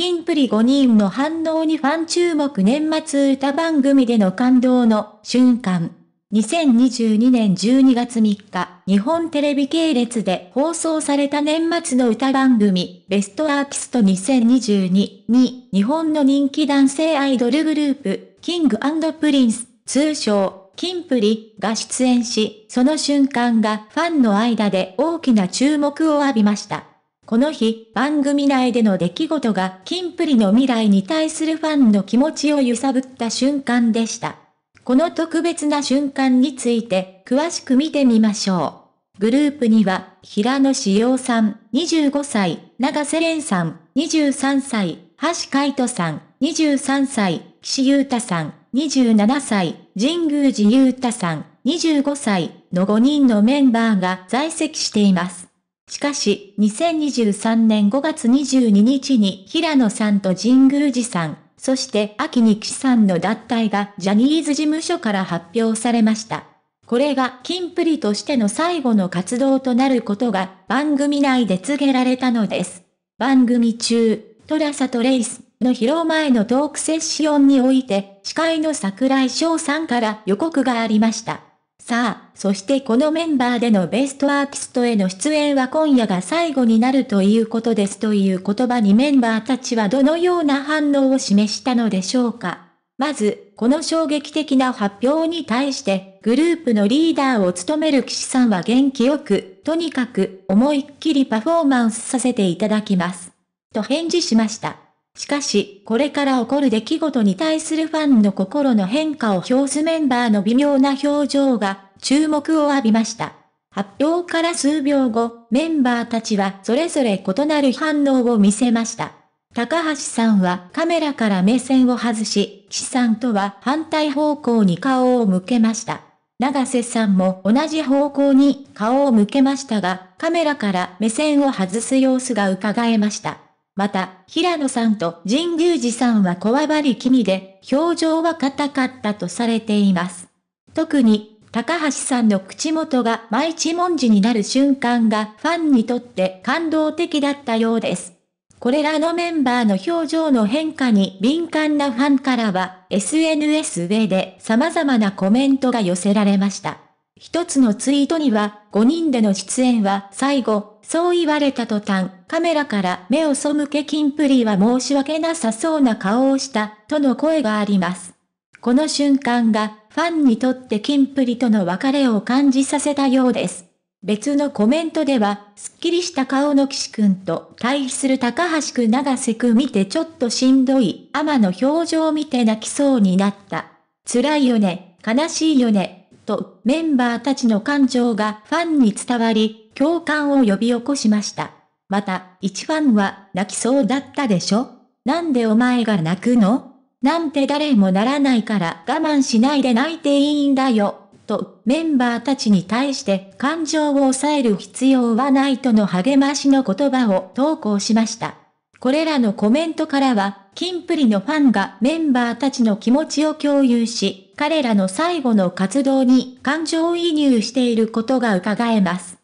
キンプリ5人の反応にファン注目年末歌番組での感動の瞬間。2022年12月3日、日本テレビ系列で放送された年末の歌番組、ベストアーティスト2022に、日本の人気男性アイドルグループ、キングプリンス、通称、キンプリが出演し、その瞬間がファンの間で大きな注目を浴びました。この日、番組内での出来事がキンプリの未来に対するファンの気持ちを揺さぶった瞬間でした。この特別な瞬間について、詳しく見てみましょう。グループには、平野志陽さん、25歳、長瀬廉さん、23歳、橋海人さん、23歳、岸優太さん、27歳、神宮寺優太さん、25歳の5人のメンバーが在籍しています。しかし、2023年5月22日に平野さんと神宮寺さん、そして秋に岸さんの脱退がジャニーズ事務所から発表されました。これが金プリとしての最後の活動となることが番組内で告げられたのです。番組中、トラサとレイスの披露前のトークセッションにおいて、司会の桜井翔さんから予告がありました。さあ、そしてこのメンバーでのベストアーティストへの出演は今夜が最後になるということですという言葉にメンバーたちはどのような反応を示したのでしょうか。まず、この衝撃的な発表に対して、グループのリーダーを務める岸さんは元気よく、とにかく思いっきりパフォーマンスさせていただきます。と返事しました。しかし、これから起こる出来事に対するファンの心の変化を表すメンバーの微妙な表情が注目を浴びました。発表から数秒後、メンバーたちはそれぞれ異なる反応を見せました。高橋さんはカメラから目線を外し、岸さんとは反対方向に顔を向けました。長瀬さんも同じ方向に顔を向けましたが、カメラから目線を外す様子が伺えました。また、平野さんと神宮寺さんはこわばり気味で、表情は硬かったとされています。特に、高橋さんの口元が毎一文字になる瞬間がファンにとって感動的だったようです。これらのメンバーの表情の変化に敏感なファンからは SNS 上で様々なコメントが寄せられました。一つのツイートには5人での出演は最後、そう言われた途端、カメラから目を背けキンプリは申し訳なさそうな顔をした、との声があります。この瞬間が、ファンにとってキンプリとの別れを感じさせたようです。別のコメントでは、すっきりした顔の岸くんと対比する高橋くん長瀬くん見てちょっとしんどい、天の表情を見て泣きそうになった。辛いよね、悲しいよね、とメンバーたちの感情がファンに伝わり、共感を呼び起こしました。また、一ファンは泣きそうだったでしょなんでお前が泣くのなんて誰もならないから我慢しないで泣いていいんだよ。と、メンバーたちに対して感情を抑える必要はないとの励ましの言葉を投稿しました。これらのコメントからは、キンプリのファンがメンバーたちの気持ちを共有し、彼らの最後の活動に感情移入していることが伺えます。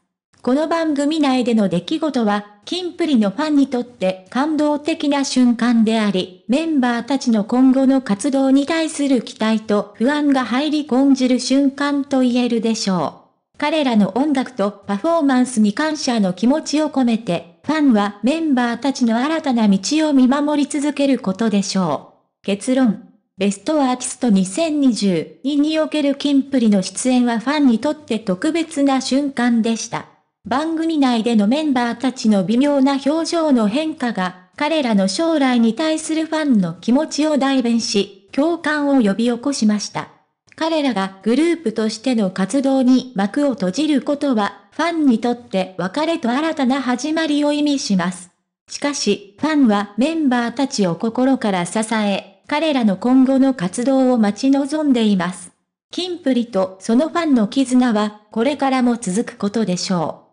この番組内での出来事は、キンプリのファンにとって感動的な瞬間であり、メンバーたちの今後の活動に対する期待と不安が入り込んじる瞬間と言えるでしょう。彼らの音楽とパフォーマンスに感謝の気持ちを込めて、ファンはメンバーたちの新たな道を見守り続けることでしょう。結論。ベストアーティスト2022におけるキンプリの出演はファンにとって特別な瞬間でした。番組内でのメンバーたちの微妙な表情の変化が、彼らの将来に対するファンの気持ちを代弁し、共感を呼び起こしました。彼らがグループとしての活動に幕を閉じることは、ファンにとって別れと新たな始まりを意味します。しかし、ファンはメンバーたちを心から支え、彼らの今後の活動を待ち望んでいます。キンプリとそのファンの絆は、これからも続くことでしょう。